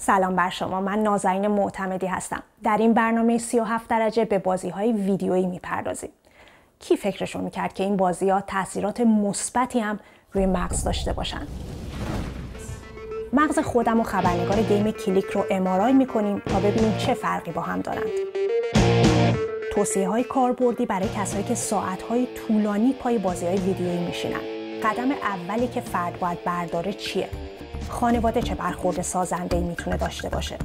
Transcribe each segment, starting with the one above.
سلام بر شما من نازنین معتمدی هستم در این برنامه 37 درجه به بازی های ویدیویی میپردازیم کی فکرشو میکرد که این بازی ها تاثیرات مثبتی هم روی مغز داشته باشند مغز خودم و خبرنگار گیم کلیک رو امارای میکنیم تا ببینیم چه فرقی با هم دارند توصیه های کاربردی برای کسایی که ساعت های طولانی پای بازی های ویدیویی میشینن قدم اولی که فرد باید برداره چیه خانواده چه برخورد سازنده ای میتونه داشته باشه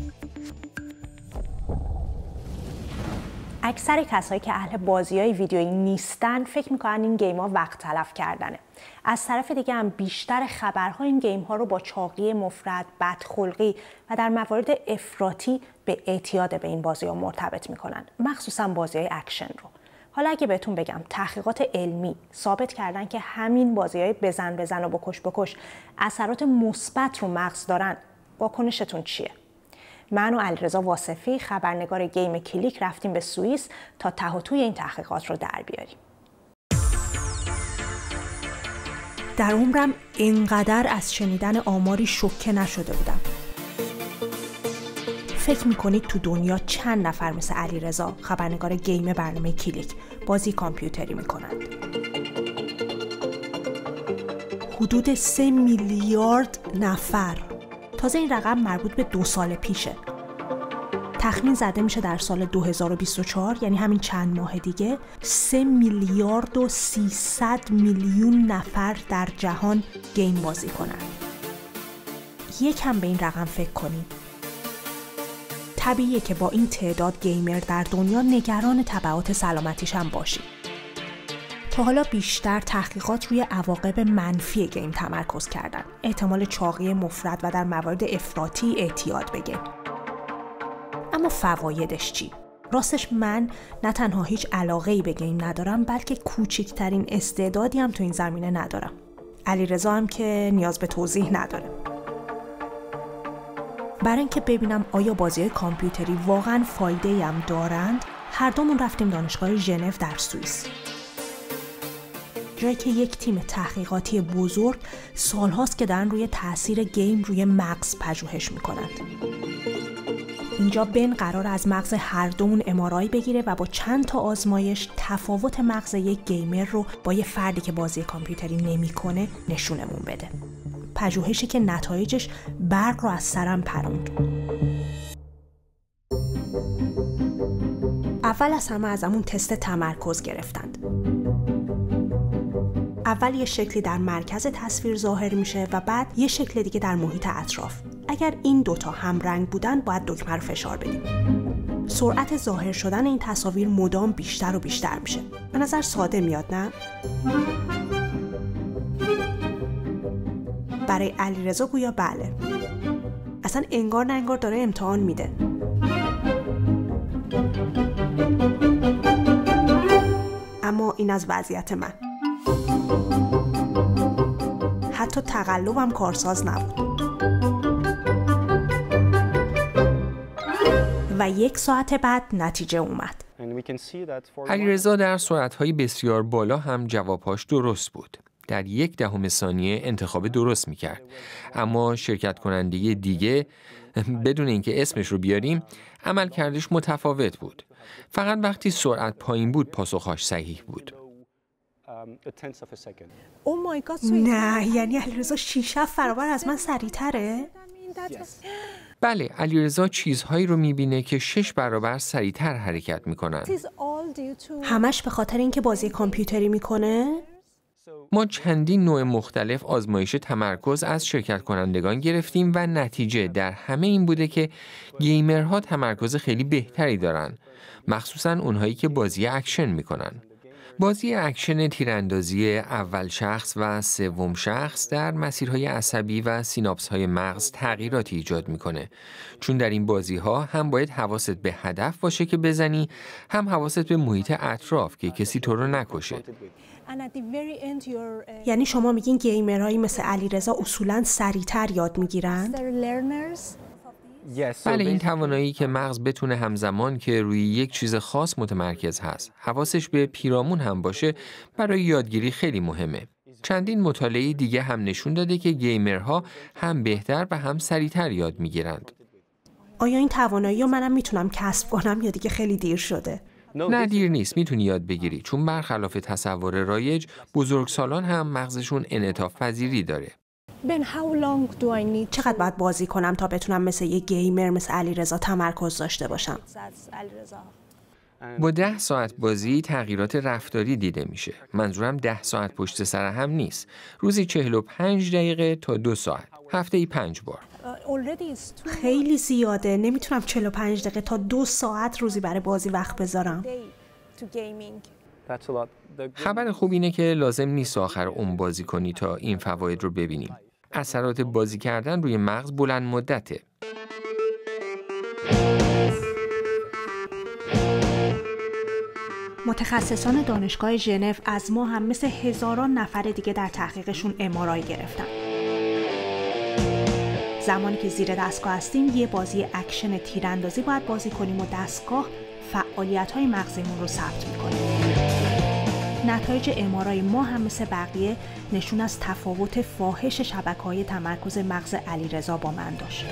اکثر کسایی که اهل بازی های ویدیویی نیستن فکر میکنن این گیم ها وقت تلف کردنه از طرف دیگه هم بیشتر خبرها این گیم ها رو با چاقی مفرد، بدخلقی و در موارد افراطی به اعتیاد به این بازی ها مرتبط میکنن مخصوصا بازی های اکشن رو حالا اگه بهتون بگم تحقیقات علمی ثابت کردن که همین بازی های بزن بزن و بکش بکش اثرات مثبت رو مغز دارن واکنشتون چیه من و علیرضا واسفی خبرنگار گیم کلیک رفتیم به سوئیس تا ته این تحقیقات رو در بیاریم در عمرم اینقدر از شنیدن آماری شوکه نشده بودم فکر میکنید تو دنیا چند نفر مثل علی رضا خبرنگار گیم برنامه کلیک بازی کامپیوتری میکنند حدود 3 میلیارد نفر تازه این رقم مربوط به دو سال پیشه تخمین زده میشه در سال 2024 یعنی همین چند ماه دیگه 3 میلیارد و 300 میلیون نفر در جهان گیم بازی کنند یکم به این رقم فکر کنید طبیعیه که با این تعداد گیمر در دنیا نگران تبعات سلامتیش هم باشید. تا حالا بیشتر تحقیقات روی عواقب منفی گیم تمرکز کردن. احتمال چاقی مفرد و در موارد افراطی اعتیاد به گیم. اما فوایدش چی؟ راستش من نه تنها هیچ علاقه به گیم ندارم بلکه کوچکترین استعدادی هم تو این زمینه ندارم. علیرضا هم که نیاز به توضیح نداره. برای اینکه ببینم آیا بازی کامپیوتری واقعا فایده هم دارند هر دومون رفتیم دانشگاه ژنو در سوئیس جایی که یک تیم تحقیقاتی بزرگ سالهاست که دارن روی تاثیر گیم روی مغز پژوهش میکنند اینجا بن قرار از مغز هر دومون امارای بگیره و با چند تا آزمایش تفاوت مغز یک گیمر رو با یه فردی که بازی کامپیوتری نمیکنه نشونمون بده پژوهشی که نتایجش برق رو از سرم پروند اول از همه ازمون تست تمرکز گرفتند اول یه شکلی در مرکز تصویر ظاهر میشه و بعد یه شکل دیگه در محیط اطراف اگر این دوتا همرنگ بودن باید دکمه رو فشار بدیم سرعت ظاهر شدن این تصاویر مدام بیشتر و بیشتر میشه به نظر ساده میاد نه برای علیرضا گویا بله اصلا انگار نه انگار داره امتحان میده اما این از وضعیت من حتی تقلبم کارساز نبود و یک ساعت بعد نتیجه اومد علیرضا در سرعتهای بسیار بالا هم جوابهاش درست بود در یک دهم ثانیه انتخاب درست می کرد. اما شرکت کننده دیگه بدون اینکه اسمش رو بیاریم عمل کردش متفاوت بود. فقط وقتی سرعت پایین بود پاسخهاش صحیح بود. Oh نه یعنی علیرضا شیشه برابر از من تره. بله علیرضا چیزهایی رو میبینه که شش برابر سریعتر حرکت میکنن همش به خاطر اینکه بازی کامپیوتری میکنه ما چندین نوع مختلف آزمایش تمرکز از شرکت کنندگان گرفتیم و نتیجه در همه این بوده که گیمرها تمرکز خیلی بهتری دارن مخصوصا اونهایی که بازی اکشن میکنن بازی اکشن تیراندازی اول شخص و سوم شخص در مسیرهای عصبی و سیناپس مغز تغییراتی ایجاد میکنه چون در این بازی ها هم باید حواست به هدف باشه که بزنی هم حواست به محیط اطراف که کسی تو رو نکشه Uh, یعنی شما میگین گیمرهایی مثل علیرضا اصولا سریعتر یاد میگیرند؟ بله این توانایی که مغز بتونه همزمان که روی یک چیز خاص متمرکز هست حواسش به پیرامون هم باشه برای یادگیری خیلی مهمه چندین مطالعه دیگه هم نشون داده که گیمرها هم بهتر و هم سریعتر یاد میگیرند آیا این توانایی رو منم میتونم کسب کنم یا دیگه خیلی دیر شده نه دیر نیست میتونی یاد بگیری چون برخلاف تصور رایج بزرگ سالان هم مغزشون انعطاف پذیری داره چقدر باید بازی کنم تا بتونم مثل یه گیمر مثل علیرضا تمرکز داشته باشم با ده ساعت بازی تغییرات رفتاری دیده میشه منظورم ده ساعت پشت سر هم نیست روزی و پنج دقیقه تا دو ساعت هفته ای پنج بار Uh, خیلی زیاده نمیتونم 45 دقیقه تا دو ساعت روزی برای بازی وقت بذارم خبر خوب اینه که لازم نیست آخر اون بازی کنی تا این فواید رو ببینیم اثرات بازی کردن روی مغز بلند مدته متخصصان دانشگاه ژنو از ما هم مثل هزاران نفر دیگه در تحقیقشون امارای گرفتن زمانی که زیر دستگاه هستیم یه بازی اکشن تیراندازی باید بازی کنیم و دستگاه فعالیت های مغزمون رو ثبت میکنه نتایج امارای ما هم مثل بقیه نشون از تفاوت فاحش شبکه های تمرکز مغز علیرضا با من داشت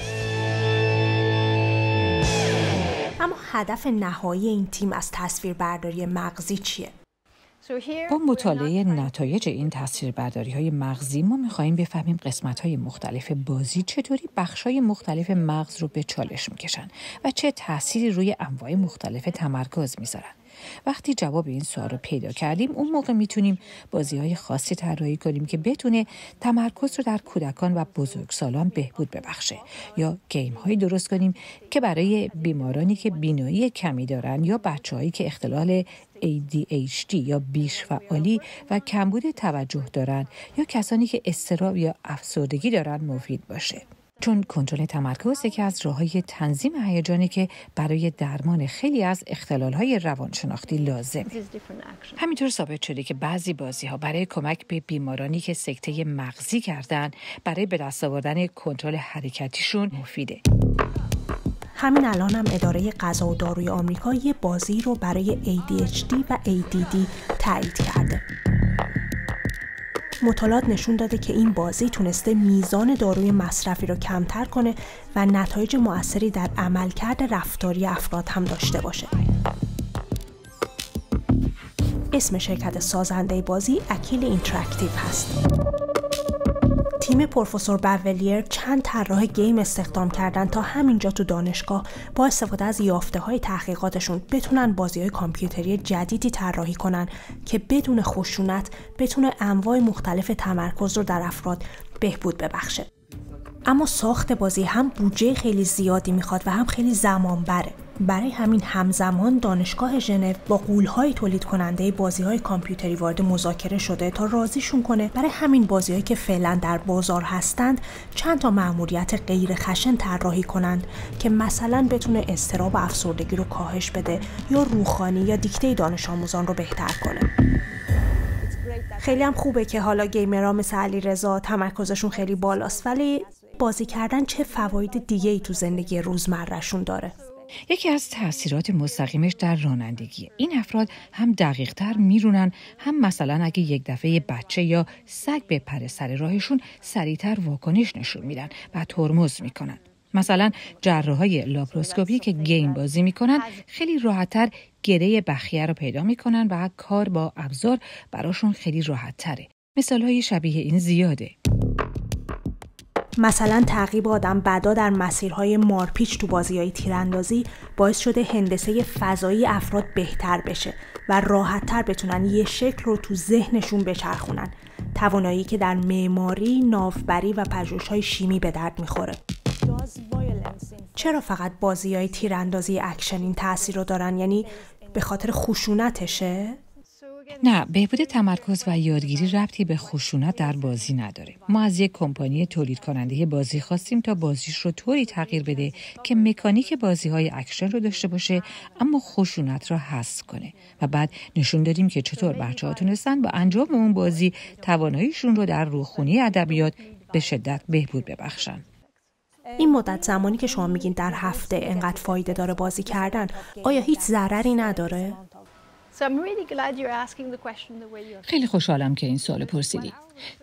اما هدف نهایی این تیم از تصویربرداری مغزی چیه با مطالعه نتایج این تاثیر برداری های مغزی ما میخواهیم بفهمیم قسمت های مختلف بازی چطوری بخش های مختلف مغز رو به چالش میکشند و چه تاثیری روی انواع مختلف تمرکز میذارند وقتی جواب این سوال رو پیدا کردیم اون موقع میتونیم بازی های خاصی طراحی کنیم که بتونه تمرکز رو در کودکان و بزرگسالان بهبود ببخشه یا گیم هایی درست کنیم که برای بیمارانی که بینایی کمی دارن یا بچههایی که اختلال ADHD یا بیش و کمبود توجه دارند یا کسانی که استراب یا افسردگی دارند مفید باشه. چون کنترل تمرکز یکی از راههای تنظیم هیجانی که برای درمان خیلی از اختلالهای روانشناختی لازم همینطور ثابت شده که بعضی بازی ها برای کمک به بیمارانی که سکته مغزی کردن برای به دست آوردن کنترل حرکتیشون مفیده همین الان هم اداره غذا و داروی آمریکا یه بازی رو برای ADHD و ADD تایید کرده. مطالعات نشون داده که این بازی تونسته میزان داروی مصرفی رو کمتر کنه و نتایج موثری در عملکرد رفتاری افراد هم داشته باشه. اسم شرکت سازنده بازی اکیل اینتراکتیو هست. تیم پروفسور بولیر چند طراح گیم استخدام کردن تا همینجا تو دانشگاه با استفاده از یافته های تحقیقاتشون بتونن بازی های کامپیوتری جدیدی طراحی کنن که بدون خشونت بتونه انواع مختلف تمرکز رو در افراد بهبود ببخشه اما ساخت بازی هم بودجه خیلی زیادی میخواد و هم خیلی زمان بره برای همین همزمان دانشگاه ژنو با قولهای تولید کننده بازی های کامپیوتری وارد مذاکره شده تا راضیشون کنه برای همین بازیهایی که فعلا در بازار هستند چند تا مأموریت غیر خشن طراحی کنند که مثلا بتونه استراب و افسردگی رو کاهش بده یا روخانی یا دیکته دانش آموزان رو بهتر کنه. خیلی هم خوبه که حالا گیمرها مثل علی رضا تمرکزشون خیلی بالاست ولی بازی کردن چه فواید دیگه ای تو زندگی روزمرهشون داره یکی از تاثیرات مستقیمش در رانندگی این افراد هم دقیقتر میرونن هم مثلا اگه یک دفعه بچه یا سگ بپره سر راهشون سریعتر واکنش نشون میدن و ترمز میکنن مثلا های لاپروسکوپی که گیم بازی میکنن خیلی راحتتر گره بخیه رو پیدا میکنن و کار با ابزار براشون خیلی راحت تره. مثال های شبیه این زیاده. مثلا تعقیب آدم بدا در مسیرهای مارپیچ تو بازی های تیراندازی باعث شده هندسه فضایی افراد بهتر بشه و راحتتر بتونن یه شکل رو تو ذهنشون بچرخونن توانایی که در معماری، نافبری و های شیمی به درد میخوره. چرا فقط بازی های تیراندازی اکشن این تاثیر رو دارن یعنی به خاطر خشونتشه؟ نه بهبود تمرکز و یادگیری ربطی به خشونت در بازی نداره ما از یک کمپانی تولید کننده بازی خواستیم تا بازیش رو طوری تغییر بده که مکانیک بازی های اکشن رو داشته باشه اما خشونت را حذف کنه و بعد نشون دادیم که چطور بچه ها تونستن با انجام اون بازی تواناییشون رو در روخونی ادبیات به شدت بهبود ببخشن این مدت زمانی که شما میگین در هفته انقدر فایده داره بازی کردن آیا هیچ ضرری نداره خیلی خوشحالم که این سال پرسیدی.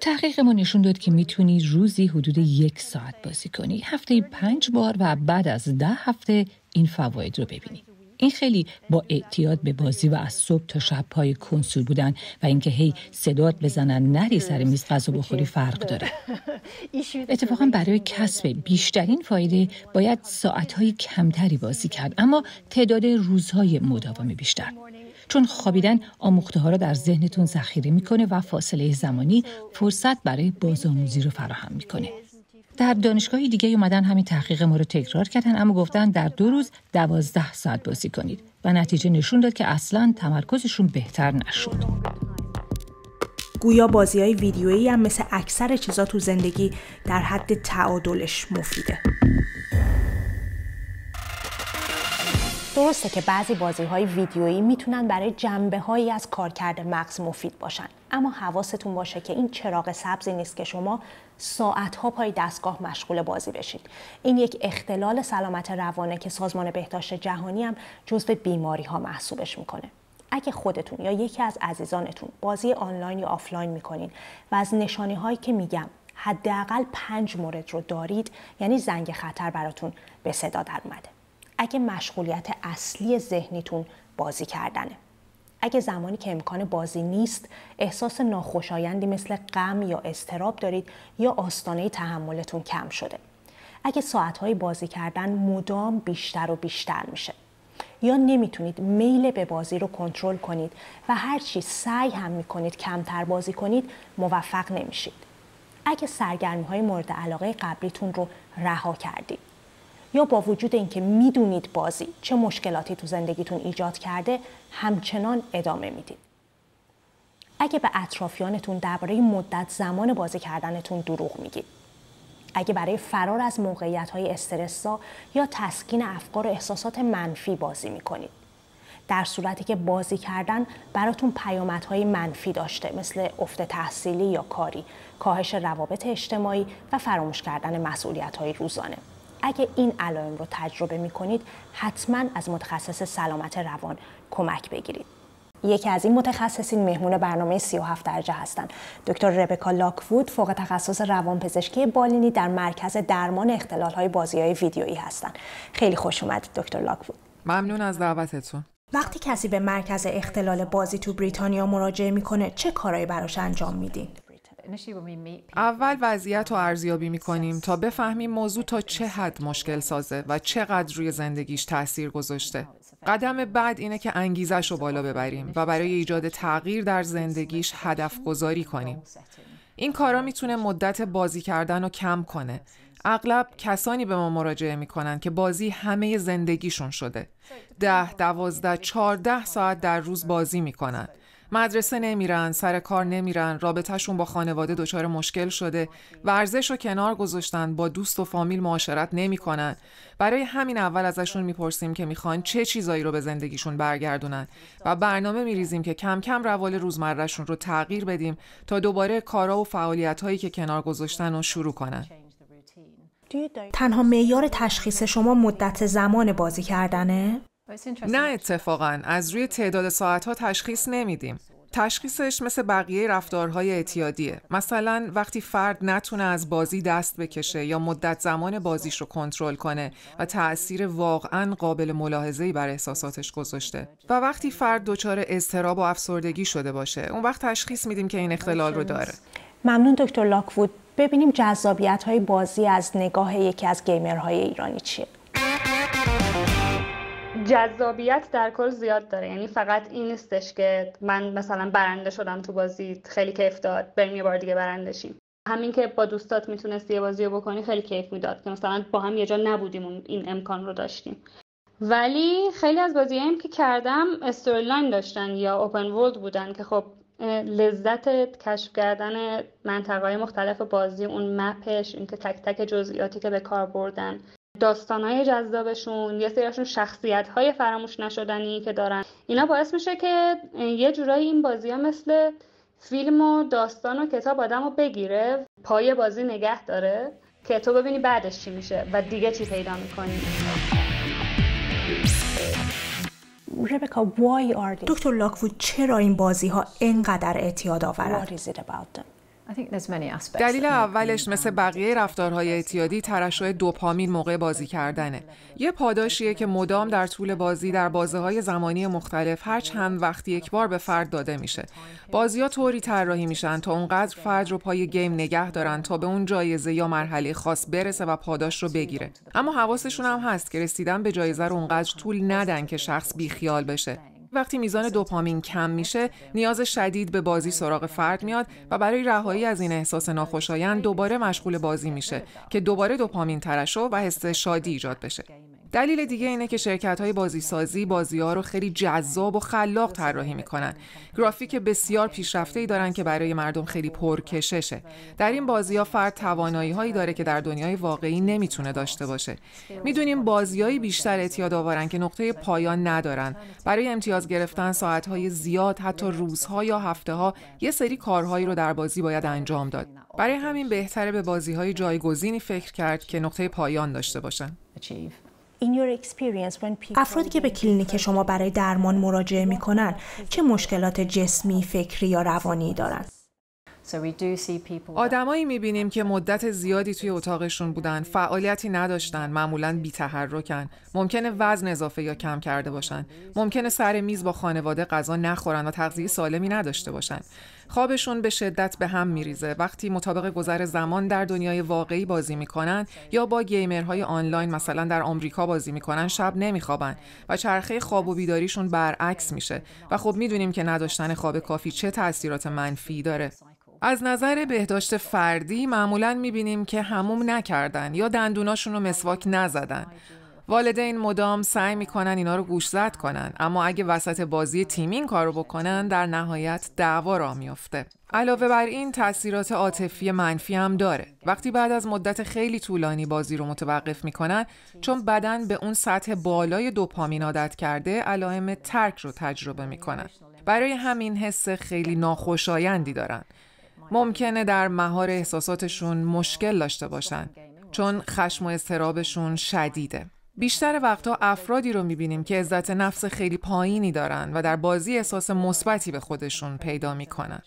تحقیق ما نشون داد که میتونی روزی حدود یک ساعت بازی کنی. هفته پنج بار و بعد از ده هفته این فواید رو ببینی. این خیلی با اعتیاد به بازی و از صبح تا شب پای کنسول بودن و اینکه هی صدات بزنن نری سر میز غذا بخوری فرق داره اتفاقا برای کسب بیشترین فایده باید ساعتهای کمتری بازی کرد اما تعداد روزهای مداوم بیشتر چون خوابیدن آموخته ها را در ذهنتون ذخیره میکنه و فاصله زمانی فرصت برای بازآموزی رو فراهم میکنه در دانشگاهی دیگه اومدن همین تحقیق ما رو تکرار کردن اما گفتن در دو روز دوازده ساعت بازی کنید و نتیجه نشون داد که اصلا تمرکزشون بهتر نشد گویا بازی های ویدیویی هم مثل اکثر چیزا تو زندگی در حد تعادلش مفیده درسته که بعضی بازی های ویدیویی میتونن برای جنبه هایی از کارکرد مغز مفید باشن اما حواستون باشه که این چراغ سبزی نیست که شما ساعت ها پای دستگاه مشغول بازی بشید این یک اختلال سلامت روانه که سازمان بهداشت جهانی هم جزو بیماری ها محسوبش میکنه اگه خودتون یا یکی از عزیزانتون بازی آنلاین یا آفلاین میکنین و از نشانی هایی که میگم حداقل پنج مورد رو دارید یعنی زنگ خطر براتون به صدا در اومده اگه مشغولیت اصلی ذهنیتون بازی کردنه اگه زمانی که امکان بازی نیست احساس ناخوشایندی مثل غم یا استراب دارید یا آستانه تحملتون کم شده اگه ساعتهای بازی کردن مدام بیشتر و بیشتر میشه یا نمیتونید میل به بازی رو کنترل کنید و هرچی سعی هم میکنید کمتر بازی کنید موفق نمیشید اگه سرگرمی های مورد علاقه قبلیتون رو رها کردید یا با وجود اینکه میدونید بازی چه مشکلاتی تو زندگیتون ایجاد کرده همچنان ادامه میدید اگه به اطرافیانتون درباره مدت زمان بازی کردنتون دروغ میگید اگه برای فرار از موقعیت های استرسا یا تسکین افکار و احساسات منفی بازی میکنید در صورتی که بازی کردن براتون پیامدهای منفی داشته مثل افت تحصیلی یا کاری کاهش روابط اجتماعی و فراموش کردن مسئولیت های روزانه اگه این علائم رو تجربه می کنید حتما از متخصص سلامت روان کمک بگیرید یکی از این متخصصین مهمون برنامه 37 درجه هستند. دکتر ربکا لاکوود فوق تخصص روانپزشکی بالینی در مرکز درمان بازی های ویدیویی هستند. خیلی خوش اومدید دکتر لاکوود. ممنون از دعوتتون. وقتی کسی به مرکز اختلال بازی تو بریتانیا مراجعه میکنه چه کارهایی براش انجام میدین؟ اول وضعیت رو ارزیابی می کنیم تا بفهمیم موضوع تا چه حد مشکل سازه و چقدر روی زندگیش تاثیر گذاشته. قدم بعد اینه که انگیزش رو بالا ببریم و برای ایجاد تغییر در زندگیش هدف گذاری کنیم. این کارا میتونه مدت بازی کردن رو کم کنه. اغلب کسانی به ما مراجعه میکنن که بازی همه زندگیشون شده. ده، دوازده، چارده ساعت در روز بازی میکنن. مدرسه نمیرن سر کار نمیرن رابطهشون با خانواده دچار مشکل شده ورزش رو کنار گذاشتن با دوست و فامیل معاشرت نمیکنن برای همین اول ازشون میپرسیم که میخوان چه چیزایی رو به زندگیشون برگردونن و برنامه میریزیم که کم کم روال روزمرهشون رو تغییر بدیم تا دوباره کارا و هایی که کنار گذاشتن رو شروع کنن تنها معیار تشخیص شما مدت زمان بازی کردنه؟ نه اتفاقا از روی تعداد ساعت ها تشخیص نمیدیم تشخیصش مثل بقیه رفتارهای اعتیادیه مثلا وقتی فرد نتونه از بازی دست بکشه یا مدت زمان بازیش رو کنترل کنه و تاثیر واقعا قابل ملاحظه‌ای بر احساساتش گذاشته و وقتی فرد دچار اضطراب و افسردگی شده باشه اون وقت تشخیص میدیم که این اختلال رو داره ممنون دکتر لاکوود ببینیم جذابیت های بازی از نگاه یکی از گیمرهای ایرانی چیه جذابیت در کل زیاد داره یعنی فقط این نیستش که من مثلا برنده شدم تو بازی خیلی کیف داد بریم یه بار دیگه برنده شیم همین که با دوستات میتونستی یه بازی رو بکنی خیلی کیف میداد که مثلا با هم یه جا نبودیم این امکان رو داشتیم ولی خیلی از بازی که کردم استوری داشتن یا اوپن ورلد بودن که خب لذت کشف کردن منطقه های مختلف بازی اون مپش اینکه تک تک جزئیاتی که به کار بردن داستانهای جذابشون یه سریشون شخصیت های فراموش نشدنی که دارن اینا باعث میشه که یه جورایی این بازی ها مثل فیلم و داستان و کتاب آدم رو بگیره پای بازی نگه داره که تو ببینی بعدش چی میشه و دیگه چی پیدا میکنی دکتر لاکوود چرا این بازی ها اینقدر اعتیاد آورد؟ دلیل اولش مثل بقیه رفتارهای اعتیادی ترشح دوپامین موقع بازی کردنه. یه پاداشیه که مدام در طول بازی در بازه های زمانی مختلف هر چند وقتی یک بار به فرد داده میشه. بازی ها طوری طراحی میشن تا اونقدر فرد رو پای گیم نگه دارن تا به اون جایزه یا مرحله خاص برسه و پاداش رو بگیره. اما حواسشون هم هست که رسیدن به جایزه رو اونقدر طول ندن که شخص بیخیال بشه. وقتی میزان دوپامین کم میشه نیاز شدید به بازی سراغ فرد میاد و برای رهایی از این احساس ناخوشایند دوباره مشغول بازی میشه که دوباره دوپامین ترشو و حس شادی ایجاد بشه دلیل دیگه اینه که شرکت های بازیسازی بازی ها رو خیلی جذاب و خلاق طراحی میکنن گرافیک بسیار پیشرفته دارن که برای مردم خیلی پرکششه در این بازی ها فرد توانایی هایی داره که در دنیای واقعی نمیتونه داشته باشه میدونیم بازیهایی بیشتر اعتیاد آورن که نقطه پایان ندارن برای امتیاز گرفتن ساعت زیاد حتی روزها یا هفته ها یه سری کارهایی رو در بازی باید انجام داد برای همین بهتره به بازی جایگزینی فکر کرد که نقطه پایان داشته باشن افرادی که به کلینیک شما برای درمان مراجعه می کنند چه مشکلات جسمی، فکری یا روانی دارند؟ آدمایی میبینیم که مدت زیادی توی اتاقشون بودن، فعالیتی نداشتن، معمولا بی تحرکن، ممکنه وزن اضافه یا کم کرده باشن، ممکنه سر میز با خانواده غذا نخورن و تغذیه سالمی نداشته باشن. خوابشون به شدت به هم میریزه وقتی مطابق گذر زمان در دنیای واقعی بازی میکنن یا با گیمرهای آنلاین مثلا در آمریکا بازی میکنن شب نمیخوابن و چرخه خواب و بیداریشون برعکس میشه و خب میدونیم که نداشتن خواب کافی چه تاثیرات منفی داره از نظر بهداشت فردی معمولا میبینیم که هموم نکردن یا دندوناشون رو مسواک نزدن والدین مدام سعی میکنن اینا رو گوش زد کنن اما اگه وسط بازی تیمین کارو بکنن در نهایت دعوا را میافته علاوه بر این تاثیرات عاطفی منفی هم داره وقتی بعد از مدت خیلی طولانی بازی رو متوقف میکنن چون بدن به اون سطح بالای دوپامین عادت کرده علائم ترک رو تجربه میکنن برای همین حس خیلی ناخوشایندی دارن ممکنه در مهار احساساتشون مشکل داشته باشن چون خشم و اضطرابشون شدیده بیشتر وقتا افرادی رو میبینیم که عزت نفس خیلی پایینی دارن و در بازی احساس مثبتی به خودشون پیدا میکنن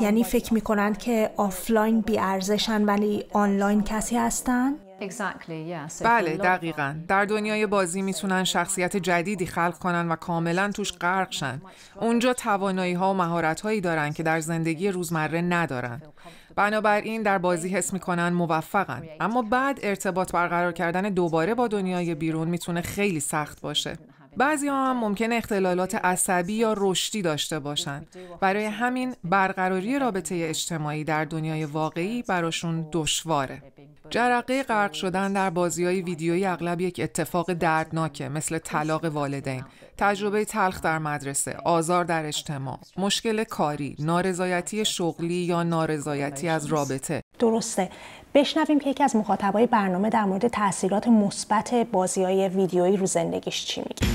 یعنی فکر میکنن که آفلاین بیارزشن ولی آنلاین کسی هستن؟ بله دقیقا در دنیای بازی میتونن شخصیت جدیدی خلق کنن و کاملا توش غرق شن اونجا توانایی ها و مهارت هایی دارن که در زندگی روزمره ندارن بنابراین در بازی حس میکنن موفقن اما بعد ارتباط برقرار کردن دوباره با دنیای بیرون میتونه خیلی سخت باشه بعضی ها هم ممکن اختلالات عصبی یا رشدی داشته باشند. برای همین برقراری رابطه اجتماعی در دنیای واقعی براشون دشواره. جرقه غرق شدن در بازی های ویدیویی اغلب یک اتفاق دردناکه مثل طلاق والدین، تجربه تلخ در مدرسه، آزار در اجتماع، مشکل کاری، نارضایتی شغلی یا نارضایتی از رابطه درسته بشنویم که یکی از مخاطبای برنامه در مورد تاثیرات مثبت بازی های ویدیویی رو زندگیش چی میگه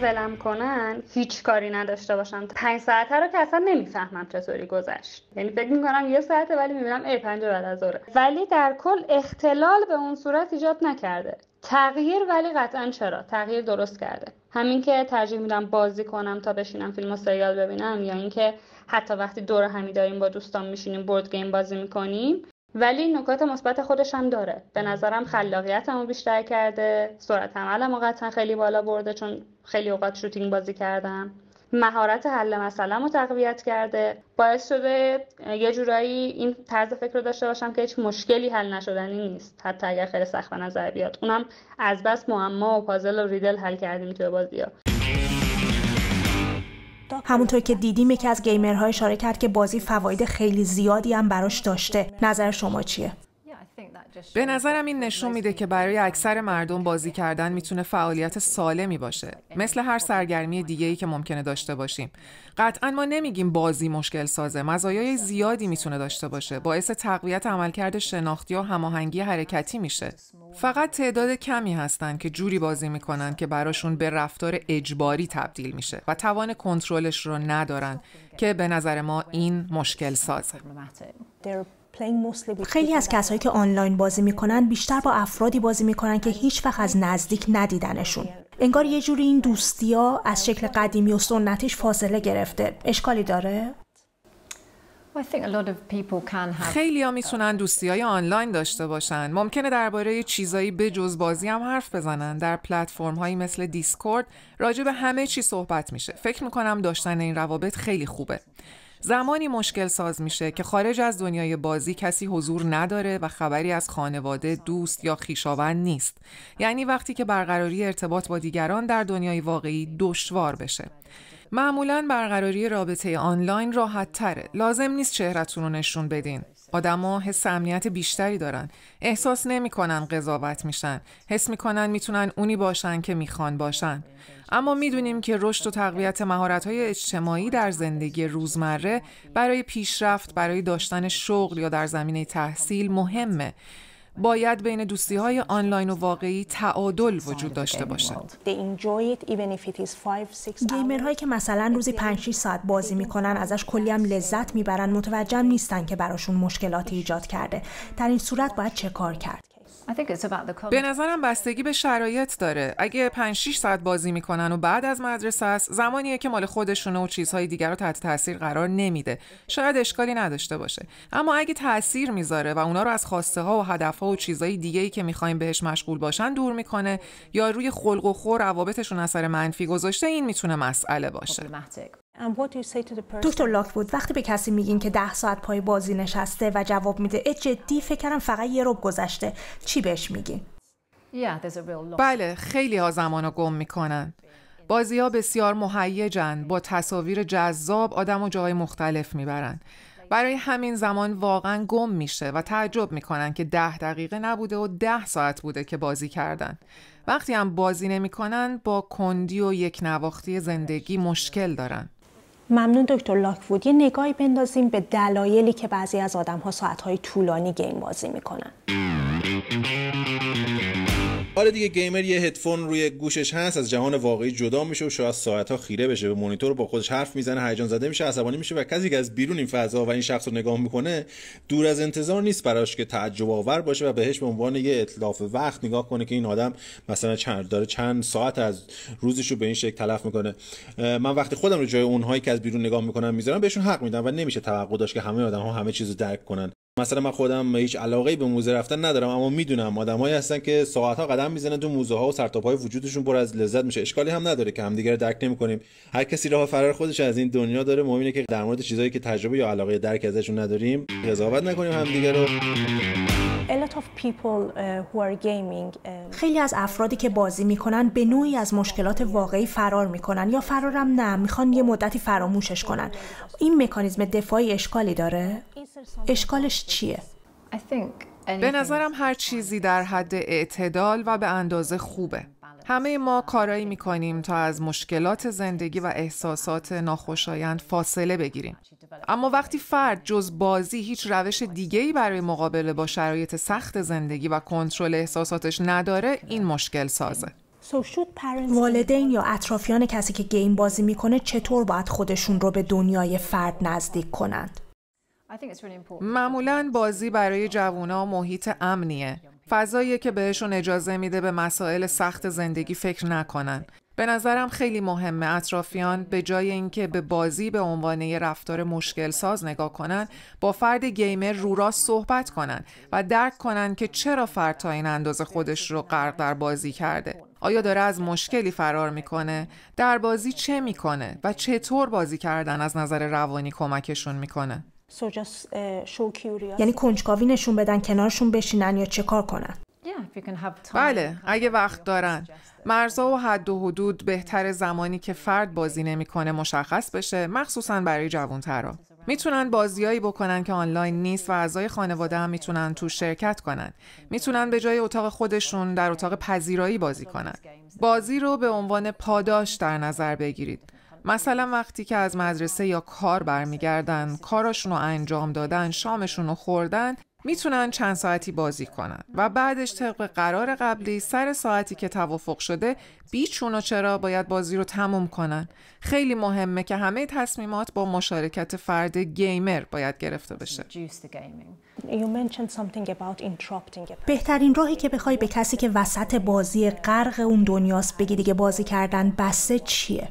ولم کنن هیچ کاری نداشته باشم پنج ساعته رو که اصلا نمیفهمم چطوری گذشت یعنی فکر میکنم یه ساعته ولی میبینم ای پنج بعد از ظهر ولی در کل اختلال به اون صورت ایجاد نکرده تغییر ولی قطعا چرا تغییر درست کرده همین که ترجیح میدم بازی کنم تا بشینم فیلم و سریال ببینم یا اینکه حتی وقتی دور همی داریم با دوستان میشینیم برد گیم بازی میکنیم ولی نکات مثبت خودش هم داره به نظرم خلاقیتمو بیشتر کرده سرعت عملمو قطعا خیلی بالا برده چون خیلی اوقات شوتینگ بازی کردم مهارت حل مسئله رو تقویت کرده باعث شده یه جورایی این طرز فکر رو داشته باشم که هیچ مشکلی حل نشدنی نیست حتی اگر خیلی سخت به نظر بیاد اونم از بس معما و پازل و ریدل حل کردیم توی بازی همونطور که دیدیم یکی از گیمرها اشاره کرد که بازی فواید خیلی زیادی هم براش داشته نظر شما چیه به نظرم این نشون میده که برای اکثر مردم بازی کردن میتونه فعالیت سالمی باشه مثل هر سرگرمی دیگه ای که ممکنه داشته باشیم قطعا ما نمیگیم بازی مشکل سازه مزایای زیادی میتونه داشته باشه باعث تقویت عملکرد شناختی و هماهنگی حرکتی میشه فقط تعداد کمی هستند که جوری بازی میکنن که براشون به رفتار اجباری تبدیل میشه و توان کنترلش رو ندارن که به نظر ما این مشکل سازه. خیلی از کسایی که آنلاین بازی میکنن بیشتر با افرادی بازی میکنن که هیچ وقت از نزدیک ندیدنشون. انگار یه جوری این دوستیا از شکل قدیمی و سنتیش فاصله گرفته. اشکالی داره؟ خیلی ها میتونن دوستی های آنلاین داشته باشن ممکنه درباره چیزایی جز بازی هم حرف بزنن در پلتفرم هایی مثل دیسکورد راجع به همه چی صحبت میشه فکر میکنم داشتن این روابط خیلی خوبه زمانی مشکل ساز میشه که خارج از دنیای بازی کسی حضور نداره و خبری از خانواده، دوست یا خیشاوند نیست. یعنی وقتی که برقراری ارتباط با دیگران در دنیای واقعی دشوار بشه. معمولا برقراری رابطه آنلاین راحت تره. لازم نیست چهرتون رو نشون بدین. آدما حس امنیت بیشتری دارن. احساس نمیکنن قضاوت میشن. حس میکنن میتونن اونی باشن که میخوان باشن. اما میدونیم که رشد و تقویت های اجتماعی در زندگی روزمره برای پیشرفت، برای داشتن شغل یا در زمینه تحصیل مهمه. باید بین دوستی های آنلاین و واقعی تعادل وجود داشته باشد. گیمر هایی که مثلا روزی 5 6 ساعت بازی میکنن ازش کلی هم لذت میبرن متوجه نیستن که براشون مشکلاتی ایجاد کرده. در این صورت باید چه کار کرد؟ به نظرم بستگی به شرایط داره. اگه 5 6 ساعت بازی میکنن و بعد از مدرسه است، زمانیه که مال خودشونه و چیزهای دیگر رو تحت تاثیر قرار نمیده. شاید اشکالی نداشته باشه. اما اگه تاثیر میذاره و اونا رو از خواسته ها و هدف ها و چیزهای دیگه ای که میخوایم بهش مشغول باشن دور میکنه یا روی خلق و خور روابطشون اثر منفی گذاشته این میتونه مسئله باشه. دکتر بود وقتی به کسی میگین که ده ساعت پای بازی نشسته و جواب میده ای جدی فکرم فقط یه رب گذشته چی بهش میگین؟ بله خیلی ها زمان رو گم میکنن بازی ها بسیار مهیجن با تصاویر جذاب آدم و جای مختلف میبرن برای همین زمان واقعا گم میشه و تعجب میکنن که ده دقیقه نبوده و ده ساعت بوده که بازی کردن وقتی هم بازی نمیکنن با کندی و یک نواختی زندگی مشکل دارن ممنون دکتر لاکوود یه نگاهی بندازیم به دلایلی که بعضی از آدم ها ساعتهای طولانی گیم بازی میکنن آره دیگه گیمر یه هدفون روی گوشش هست از جهان واقعی جدا میشه و شاید ساعتها خیره بشه به مونیتور با خودش حرف میزنه هیجان زده میشه عصبانی میشه و کسی که از بیرون این فضا و این شخص رو نگاه میکنه دور از انتظار نیست براش که تعجب آور باشه و بهش به عنوان یه اطلاف وقت نگاه کنه که این آدم مثلا چند داره چند ساعت از روزش رو به این شکل تلف میکنه من وقتی خودم رو جای اونهایی که از بیرون نگاه میکنم میذارم بهشون حق میدم و نمیشه توقع داشت که همه آدم ها همه چیزو درک کنن مثلا من خودم هیچ علاقه به موزه رفتن ندارم اما میدونم آدمایی هستن که ها قدم میزنن تو موزه ها و های وجودشون پر از لذت میشه اشکالی هم نداره که همدیگه رو درک نمیکنیم هر کسی راه فرار خودش از این دنیا داره مهم اینه که در مورد چیزایی که تجربه یا علاقه درک ازشون نداریم قضاوت نکنیم همدیگه رو Uh, um, خیلی از افرادی که بازی میکنن به نوعی از مشکلات واقعی فرار میکنن یا فرارم نه میخوان یه مدتی فراموشش کنن این مکانیزم دفاعی اشکالی داره اشکالش چیه به نظرم هر چیزی در حد اعتدال و به اندازه خوبه همه ما کارایی می تا از مشکلات زندگی و احساسات ناخوشایند فاصله بگیریم. اما وقتی فرد جز بازی هیچ روش ای برای مقابله با شرایط سخت زندگی و کنترل احساساتش نداره، این مشکل سازه. والدین یا اطرافیان کسی که گیم بازی میکنه چطور باید خودشون رو به دنیای فرد نزدیک کنند؟ معمولا بازی برای جوونا محیط امنیه فضایی که بهشون اجازه میده به مسائل سخت زندگی فکر نکنن به نظرم خیلی مهمه اطرافیان به جای اینکه به بازی به عنوان یه رفتار مشکل ساز نگاه کنن با فرد گیمر رو راست صحبت کنن و درک کنن که چرا فرد تا این اندازه خودش رو غرق در بازی کرده آیا داره از مشکلی فرار میکنه در بازی چه میکنه و چطور بازی کردن از نظر روانی کمکشون میکنه Uh, یعنی کنجکاوی نشون بدن کنارشون بشینن یا چه کار کنن بله اگه وقت دارن مرزا و حد و حدود بهتر زمانی که فرد بازی نمیکنه مشخص بشه مخصوصا برای جوانترا میتونن بازیایی بکنن که آنلاین نیست و اعضای خانواده هم میتونن تو شرکت کنن میتونن به جای اتاق خودشون در اتاق پذیرایی بازی کنن بازی رو به عنوان پاداش در نظر بگیرید مثلا وقتی که از مدرسه یا کار برمیگردن کاراشون رو انجام دادن شامشون رو خوردن میتونن چند ساعتی بازی کنن و بعدش طبق قرار قبلی سر ساعتی که توافق شده بیچون و چرا باید بازی رو تموم کنن خیلی مهمه که همه تصمیمات با مشارکت فرد گیمر باید گرفته بشه بهترین راهی که بخوای به کسی که وسط بازی غرق اون دنیاست بگی دیگه بازی کردن بسته چیه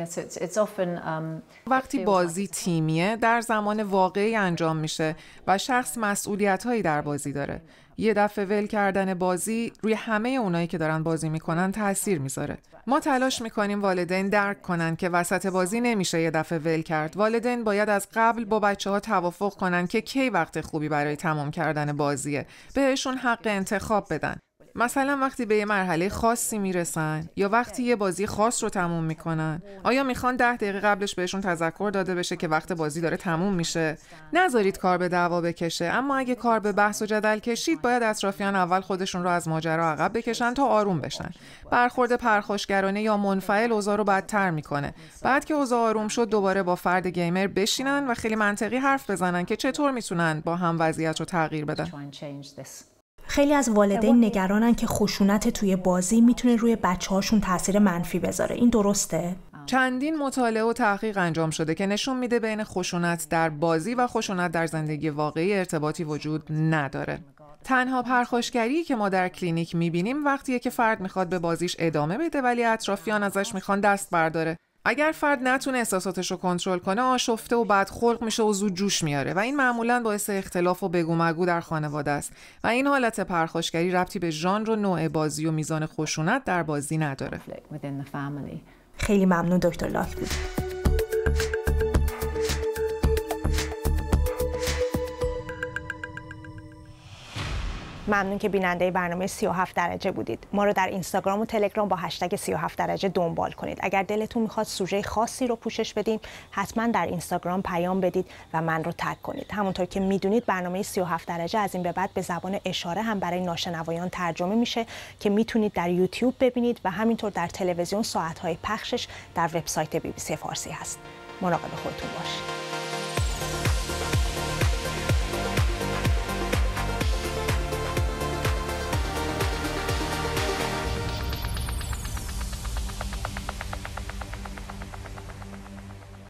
Um, وقتی بازی تیمیه در زمان واقعی انجام میشه و شخص مسئولیت هایی در بازی داره یه دفعه ول کردن بازی روی همه اونایی که دارن بازی میکنن تاثیر میذاره ما تلاش میکنیم والدین درک کنن که وسط بازی نمیشه یه دفعه ول کرد والدین باید از قبل با بچه ها توافق کنن که کی وقت خوبی برای تمام کردن بازیه بهشون حق انتخاب بدن مثلا وقتی به یه مرحله خاصی میرسن یا وقتی یه بازی خاص رو تموم میکنن آیا میخوان ده دقیقه قبلش بهشون تذکر داده بشه که وقت بازی داره تموم میشه نذارید کار به دعوا بکشه اما اگه کار به بحث و جدل کشید باید اطرافیان اول خودشون رو از ماجرا عقب بکشن تا آروم بشن برخورد پرخوشگرانه یا منفعل اوضاع رو بدتر میکنه بعد که اوضاع آروم شد دوباره با فرد گیمر بشینن و خیلی منطقی حرف بزنن که چطور میتونن با هم وضعیت رو تغییر بدن خیلی از والدین نگرانن که خشونت توی بازی میتونه روی بچه هاشون تاثیر منفی بذاره این درسته؟ چندین مطالعه و تحقیق انجام شده که نشون میده بین خشونت در بازی و خشونت در زندگی واقعی ارتباطی وجود نداره. تنها پرخاشگری که ما در کلینیک میبینیم وقتیه که فرد میخواد به بازیش ادامه بده ولی اطرافیان ازش میخوان دست برداره اگر فرد نتونه احساساتش رو کنترل کنه آشفته و بعد خلق میشه و زود جوش میاره و این معمولا باعث اختلاف و بگومگو در خانواده است و این حالت پرخاشگری ربطی به ژانر و نوع بازی و میزان خشونت در بازی نداره خیلی ممنون دکتر لاک بود ممنون که بیننده برنامه 37 درجه بودید ما رو در اینستاگرام و تلگرام با هشتگ 37 درجه دنبال کنید اگر دلتون میخواد سوژه خاصی رو پوشش بدیم حتما در اینستاگرام پیام بدید و من رو تگ کنید همونطور که میدونید برنامه 37 درجه از این به بعد به زبان اشاره هم برای ناشنوایان ترجمه میشه که میتونید در یوتیوب ببینید و همینطور در تلویزیون ساعت‌های پخشش در وبسایت سی فارسی هست مراقب خودتون باشید